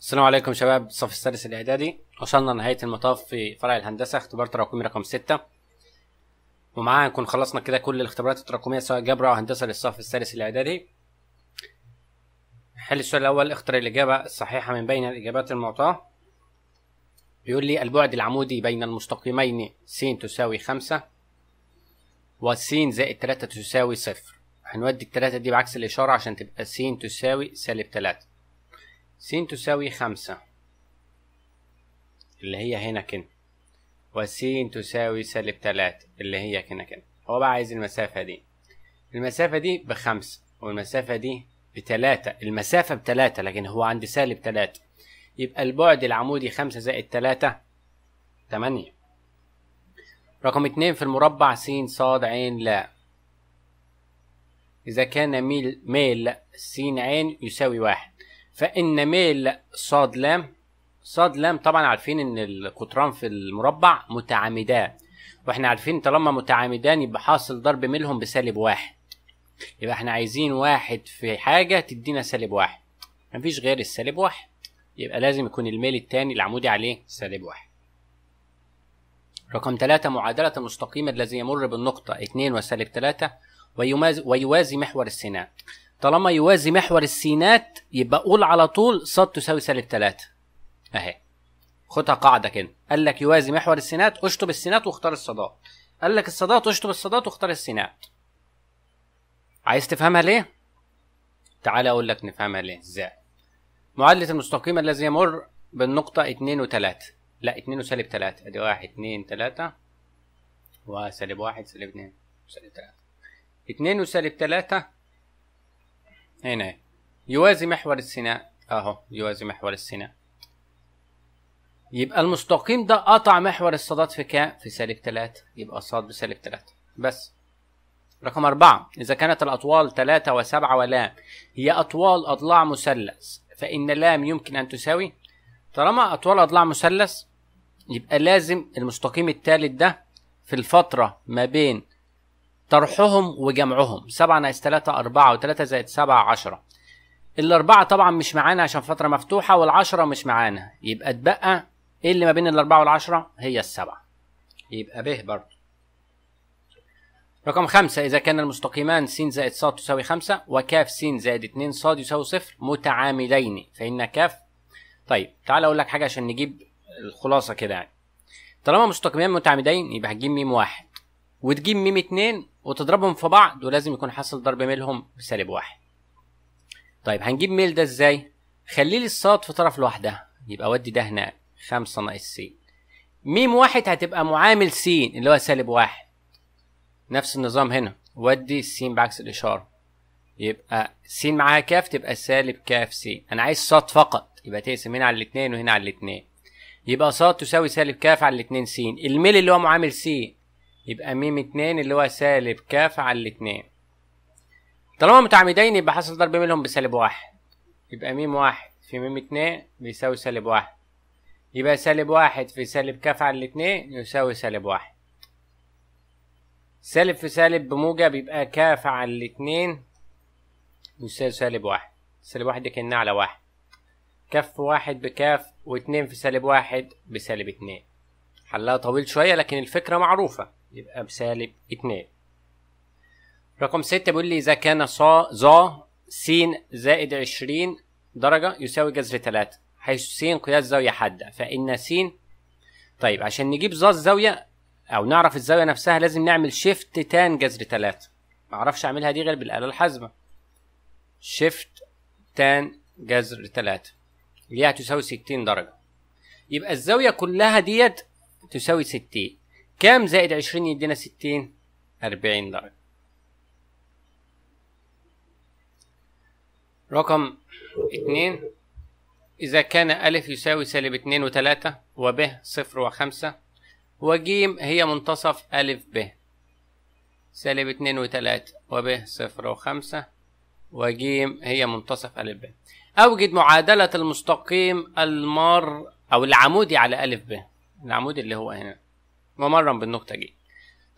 السلام عليكم شباب الصف السادس الاعدادي وصلنا لنهايه المطاف في فرع الهندسه اختبار تراكمي رقم ستة ومعاه هنكون خلصنا كده كل الاختبارات التراكميه سواء جبر او هندسه للصف السادس الاعدادي حل السؤال الاول اختر الاجابه الصحيحه من بين الاجابات المعطاه بيقول لي البعد العمودي بين المستقيمين س تساوي خمسة والس زائد تلاتة تساوي صفر هنودي التلاتة دي بعكس الإشارة عشان تبقى س تساوي سالب تلاتة س تساوي خمسة اللي هي هنا كده وس تساوي سالب تلاتة اللي هي هنا كده هو بقى عايز المسافة دي المسافة دي بخمسة والمسافة دي بتلاتة المسافة بتلاتة لكن هو عند سالب تلاتة يبقى البعد العمودي خمسة زائد تلاتة تمانية رقم اتنين في المربع س ص عين لا إذا كان ميل ميل س عين يساوي واحد فان ميل صاد لام صاد لام طبعا عارفين ان القطران في المربع متعامدان واحنا عارفين طالما متعامدان يبقى حاصل ضرب ميلهم بسالب واحد يبقى احنا عايزين واحد في حاجه تدينا سالب واحد مفيش غير السالب واحد يبقى لازم يكون الميل التاني العمودي عليه سالب واحد رقم ثلاثة معادلة المستقيم الذي يمر بالنقطة اتنين وسالب ثلاثة ويوازي محور السيناء طالما يوازي محور السينات يبقى قول على طول ص تساوي سالب 3 اهي خدها قاعده كده قال لك يوازي محور السينات اشطب السينات واختار الصادات قال لك الصادات اشطب الصادات واختار السينات عايز تفهمها ليه تعالى اقول لك نفهمها ليه ازاي معادله المستقيم الذي يمر بالنقطه 2 و3 لا 2 وسالب 3 ادي 1 2 3 وسالب 1 سالب 2 سالب 3 2 وسالب 3 هنا يوازي محور السيناء اهو يوازي محور السيناء يبقى المستقيم ده قطع محور الصادات في ك في سالب 3 يبقى الصاد بسالب 3 بس رقم 4 إذا كانت الأطوال 3 و7 ولام هي أطوال أضلاع مثلث فإن لام يمكن أن تساوي طالما أطوال أضلاع مثلث يبقى لازم المستقيم الثالث ده في الفترة ما بين طرحهم وجمعهم 7 ناقص 3 4 و3 زائد 7 10 الأربعة طبعا مش معانا عشان فترة مفتوحة والعشرة مش معانا يبقى اتبقى ايه اللي ما بين الأربعة والعشرة هي السبعة يبقى ب برضه رقم خمسة إذا كان المستقيمان س زائد ص تساوي خمسة وكاف س زائد اتنين ص يساوي صفر متعاملين فإن كاف طيب تعال أقول لك حاجة عشان نجيب الخلاصة كده يعني طالما مستقيمان متعامدين يبقى هجيب م واحد وتجيب ميم اتنين وتضربهم في بعض ولازم يكون حاصل ضرب ميلهم بسالب واحد طيب هنجيب ميل ده ازاي خلي لي الصاد في طرف لوحدها يبقى ودي ده هنا خمسة ناقص س ميم واحد هتبقى معامل س اللي هو سالب واحد نفس النظام هنا ودي السين بعكس الإشارة يبقى س معاها كاف تبقى سالب كاف س أنا عايز صاد فقط يبقى تقسم هنا على الاتنين وهنا على الاتنين يبقى صاد تساوي سالب كاف على الاتنين س الميل اللي هو معامل س يبقى ميم اتنين اللي هو سالب كاف على الاتنين طالما متعامدين يبقى حاصل ضرب منهم بسالب واحد يبقى ميم واحد في ميم اتنين بيساوي سالب واحد يبقى سالب واحد في سالب كاف على الاتنين يساوي سالب واحد سالب في سالب بموجب يبقى كاف على الاتنين يساوي سالب واحد سالب واحد دي كأنها على واحد كف واحد بكاف واتنين في سالب واحد بسالب اتنين حلها طويل شوية لكن الفكرة معروفة يبقى بسالب اتنين رقم ستة بيقول لي إذا كان ص ظا س زائد عشرين درجة يساوي جذر تلاتة حيث س قياس زاوية حادة فإن س طيب عشان نجيب ظا الزاوية أو نعرف الزاوية نفسها لازم نعمل شيفت تان جذر تلاتة معرفش أعملها دي غير بالآلة الحاسبة شيفت تان جذر تلاتة اللي هي هتساوي ستين درجة يبقى الزاوية كلها ديت تساوي ستين كام زائد عشرين يدينا ستين؟ أربعين درجة. رقم اتنين إذا كان أ يساوي سالب اتنين وتلاتة و ب صفر وخمسة و ج هي منتصف أ ب سالب اتنين وتلاتة و ب صفر وخمسة و ج هي منتصف أ ب أوجد معادلة المستقيم المار أو العمودي على أ ب العمودي اللي هو هنا ممرن بالنقطه دي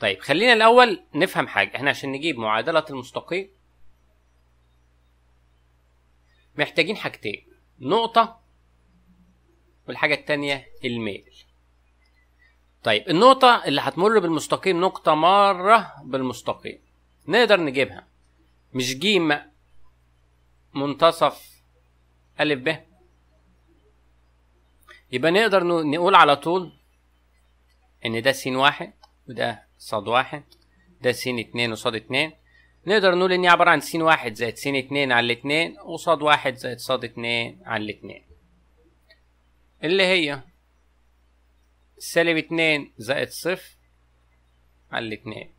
طيب خلينا الاول نفهم حاجه احنا عشان نجيب معادله المستقيم محتاجين حاجتين نقطه والحاجه التانية الميل طيب النقطه اللي هتمر بالمستقيم نقطه ماره بالمستقيم نقدر نجيبها مش ج منتصف أ ب يبقى نقدر نقول على طول ان ده س واحد وده ص واحد ده س اتنين وص اتنين نقدر نقول ان هي عباره عن س واحد زائد س اتنين على الاتنين وص واحد زائد ص اتنين على الاتنين اللي هي سالب اتنين زائد صفر على الاتنين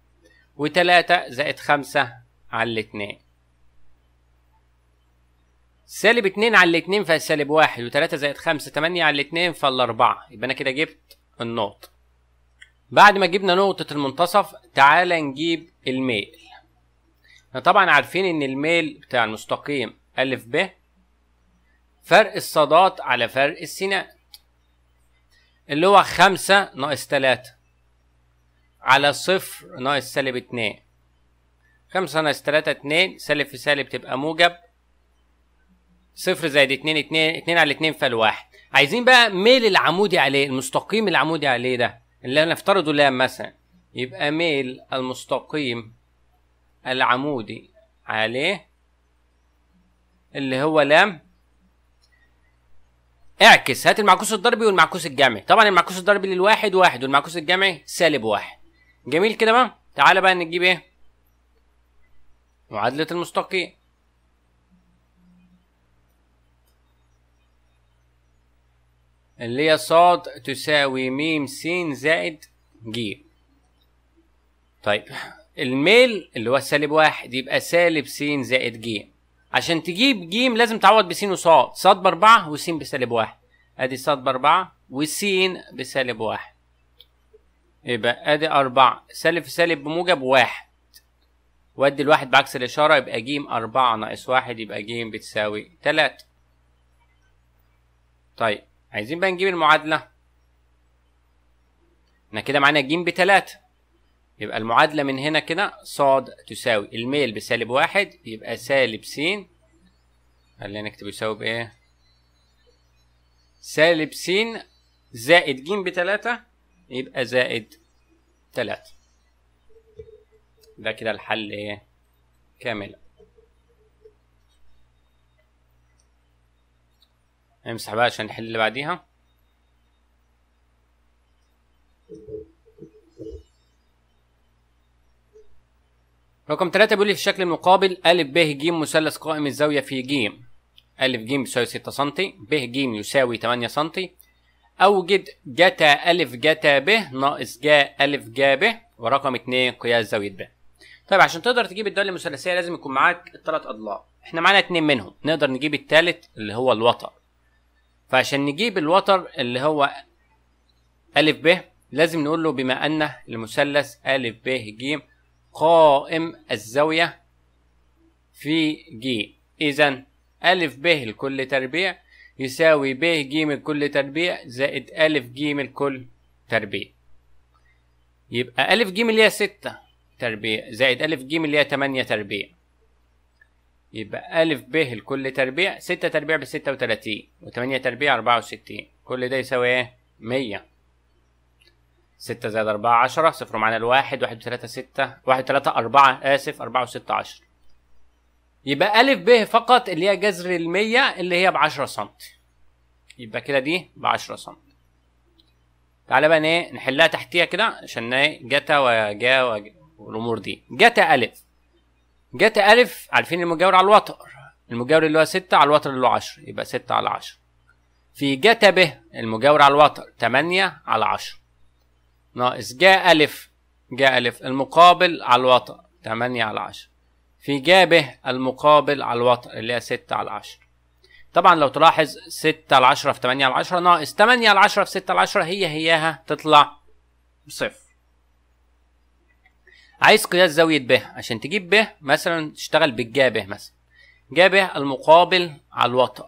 وتلاتة زائد خمسة على الاتنين سالب اتنين على الاتنين فسالب واحد وتلاتة زائد خمسة تمانية على الاتنين فالأربعة يبقى أنا كده جبت النقط بعد ما جبنا نقطة المنتصف تعالى نجيب الميل احنا طبعا عارفين ان الميل بتاع المستقيم أ ب فرق الصادات على فرق السينات اللي هو خمسة ناقص تلاتة على صفر ناقص سالب اتنين خمسة ناقص تلاتة اتنين سالب في سالب تبقى موجب صفر زائد اتنين اتنين اتنين على اتنين فالواحد عايزين بقى ميل العمودي عليه المستقيم العمودي عليه ده اللي هنفترضه لام مثلا يبقى ميل المستقيم العمودي عليه اللي هو لام اعكس هات المعكوس الضربي والمعكوس الجمعي طبعا المعكوس الضربي للواحد واحد والمعكوس الجمعي سالب واحد جميل كده بقى تعالى بقى نجيب ايه معادلة المستقيم اللي هي صاد تساوي م س زائد ج طيب الميل اللي هو سالب واحد يبقى سالب س زائد ج عشان تجيب ج لازم تعوض ب س وصاد صاد باربعة س بسالب واحد ادي صاد باربعة س بسالب واحد يبقى ادي أربعة سالب في سالب بموجب واحد وادي الواحد بعكس الإشارة يبقى ج أربعة ناقص واحد يبقى ج بتساوي تلاتة طيب عايزين بقى نجيب المعادله احنا كده معانا ج بتلاتة يبقى المعادله من هنا كده ص تساوي الميل بسالب واحد يبقى سالب س خلينا نكتب يساوي بايه سالب س زائد ج بتلاتة يبقى زائد تلاتة ده كده الحل ايه كامل امسح بقى عشان نحل اللي بعديها رقم ثلاثة بيقول لي في الشكل المقابل أ ب ج مثلث قائم الزاوية في ج أ ج يساوي 6 سم ب ج يساوي 8 سم أوجد جتا أ جتا ب ناقص جا أ جا ب ورقم 2 قياس زاوية ب طيب عشان تقدر تجيب الدالة المثلثية لازم يكون معاك الثلاث أضلاع احنا معانا اتنين منهم نقدر نجيب الثالث اللي هو الوتر فعشان نجيب الوتر اللي هو أ ب لازم نقول له بما أن المثلث أ ب ج قائم الزاوية في ج إذا أ ب لكل تربيع يساوي ب ج لكل تربيع زائد أ ج لكل تربيع يبقى أ ج اللي هي ستة تربيع زائد أ ج اللي هي تمانية تربيع يبقى ألف ب لكل تربيع ستة تربيع بستة وتلاتين وتمانية تربيع أربعة وستين كل ده يساوي إيه؟ مية ستة زائد أربعة عشرة صفر معانا الواحد واحد وتلاتة ستة واحد وتلاتة أربعة آسف أربعة وستة عشر يبقى ألف ب فقط اللي هي جذر المية اللي هي بعشرة سنتي يبقى كده دي بعشرة سنتي تعالى بقى إيه نحلها تحتيها كده عشان إيه جتا وجا والأمور دي جتا ألف جت ألف عارفين المجاور على الوتر المجاور اللي هو ستة على الوتر اللي هو عشر يبقى ستة على عشر في جت ب المجاور على الوتر تمانية على عشر ناقص جا ألف جا ألف المقابل على الوتر تمانية على عشر في جا ب المقابل على الوتر اللي هي ستة على عشر طبعا لو تلاحظ ستة على عشرة في تمانية على عشرة ناقص تمانية على عشرة في ستة على عشرة هي هيها تطلع صفر عايز قياس زاوية ب عشان تجيب ب مثلا تشتغل بالجا ب مثلا جا ب المقابل على الوتر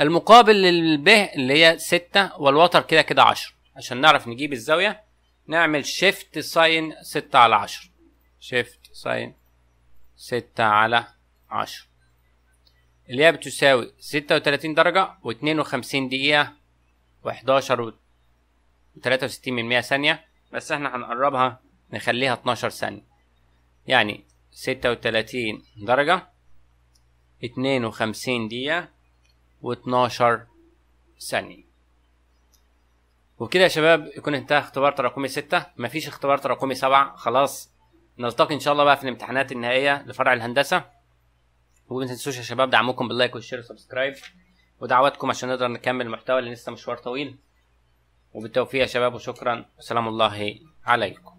المقابل للب اللي هي ستة والوتر كده كده عشرة عشان نعرف نجيب الزاوية نعمل شيفت ساين ستة على عشرة شيفت ساين ستة على عشرة اللي هي بتساوي ستة وتلاتين درجة واتنين وخمسين دقيقة وحداشر وتلاتة وستين من مية ثانية بس احنا هنقربها نخليها 12 ثانية يعني ستة وتلاتين درجة اتنين وخمسين دقيقة واتناشر ثانية وبكده يا شباب يكون انتهى اختبار تراكمي ستة مفيش اختبار تراكمي سبعة خلاص نلتقي ان شاء الله بقى في الامتحانات النهائية لفرع الهندسة وما تنسوش يا شباب دعمكم باللايك والشير والسبسكرايب ودعواتكم عشان نقدر نكمل المحتوى اللي لسه مشوار طويل وبالتوفيق يا شباب وشكرا وسلام الله عليكم